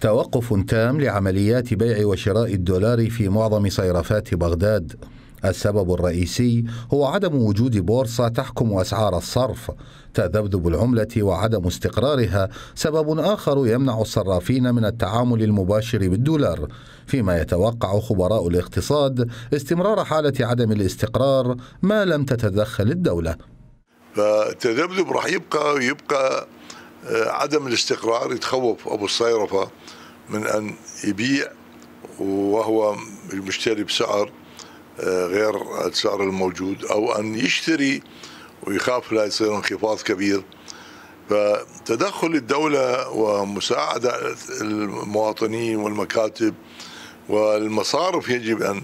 توقف تام لعمليات بيع وشراء الدولار في معظم صيرفات بغداد السبب الرئيسي هو عدم وجود بورصة تحكم أسعار الصرف تذبذب العملة وعدم استقرارها سبب آخر يمنع الصرافين من التعامل المباشر بالدولار فيما يتوقع خبراء الاقتصاد استمرار حالة عدم الاستقرار ما لم تتدخل الدولة فالتذبذب راح يبقى ويبقى عدم الاستقرار يتخوف ابو الصيرفه من ان يبيع وهو المشتري بسعر آه، غير السعر الموجود او ان يشتري ويخاف لا يصير انخفاض كبير فتدخل الدولة ومساعدة المواطنين والمكاتب والمصارف يجب أن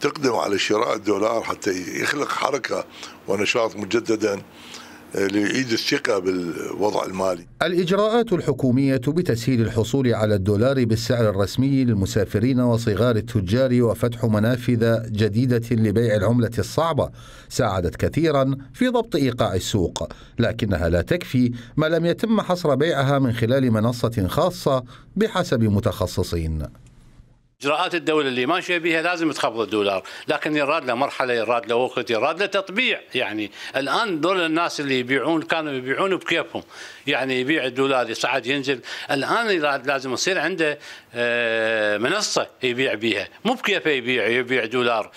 تقدم على شراء الدولار حتى يخلق حركة ونشاط مجددا ليعيد الثقة بالوضع المالي الإجراءات الحكومية بتسهيل الحصول على الدولار بالسعر الرسمي للمسافرين وصغار التجار وفتح منافذ جديدة لبيع العملة الصعبة ساعدت كثيرا في ضبط إيقاع السوق لكنها لا تكفي ما لم يتم حصر بيعها من خلال منصة خاصة بحسب متخصصين اجراءات الدوله اللي ماشيه بها لازم تخفض الدولار، لكن يراد له مرحله، يراد له وقت، يراد له تطبيع، يعني الان دول الناس اللي يبيعون كانوا يبيعون بكيفهم، يعني يبيع الدولار يصعد ينزل، الان يراد لازم يصير عنده آه، منصه يبيع بها، مو بكيفه يبيع يبيع دولار.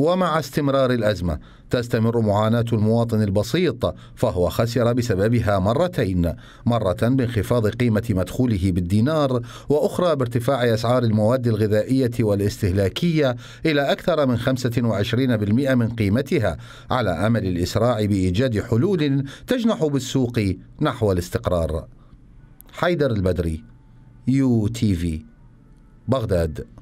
ومع استمرار الازمه تستمر معاناه المواطن البسيط فهو خسر بسببها مرتين مره بانخفاض قيمه مدخوله بالدينار واخرى بارتفاع اسعار المواد الغذائيه والاستهلاكيه الى اكثر من 25% من قيمتها على امل الاسراع بايجاد حلول تجنح بالسوق نحو الاستقرار حيدر البدري يو تي في بغداد